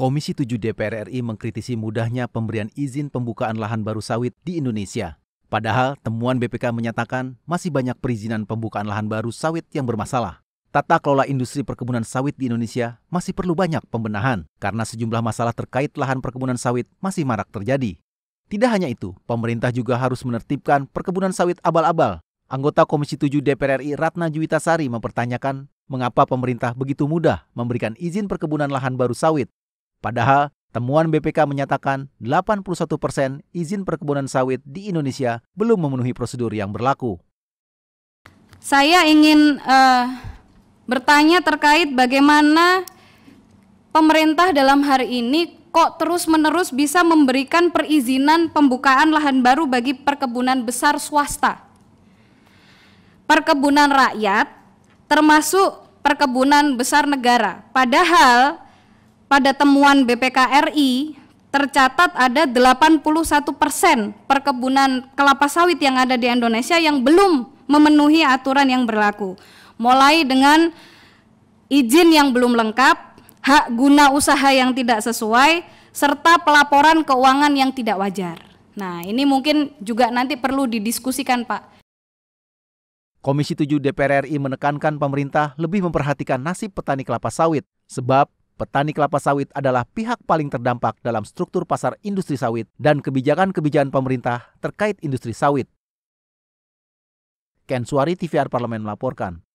Komisi 7 DPR RI mengkritisi mudahnya pemberian izin pembukaan lahan baru sawit di Indonesia. Padahal temuan BPK menyatakan masih banyak perizinan pembukaan lahan baru sawit yang bermasalah. Tata kelola industri perkebunan sawit di Indonesia masih perlu banyak pembenahan karena sejumlah masalah terkait lahan perkebunan sawit masih marak terjadi. Tidak hanya itu, pemerintah juga harus menertibkan perkebunan sawit abal-abal. Anggota Komisi 7 DPR RI Ratna Juwita mempertanyakan mengapa pemerintah begitu mudah memberikan izin perkebunan lahan baru sawit Padahal temuan BPK menyatakan 81% izin perkebunan sawit di Indonesia belum memenuhi prosedur yang berlaku. Saya ingin uh, bertanya terkait bagaimana pemerintah dalam hari ini kok terus-menerus bisa memberikan perizinan pembukaan lahan baru bagi perkebunan besar swasta. Perkebunan rakyat termasuk perkebunan besar negara. Padahal pada temuan BPK RI tercatat ada 81 persen perkebunan kelapa sawit yang ada di Indonesia yang belum memenuhi aturan yang berlaku. Mulai dengan izin yang belum lengkap, hak guna usaha yang tidak sesuai, serta pelaporan keuangan yang tidak wajar. Nah ini mungkin juga nanti perlu didiskusikan Pak. Komisi 7 DPR RI menekankan pemerintah lebih memperhatikan nasib petani kelapa sawit, sebab petani kelapa sawit adalah pihak paling terdampak dalam struktur pasar industri sawit dan kebijakan-kebijakan pemerintah terkait industri sawit. Ken Suari TVR Parlemen melaporkan.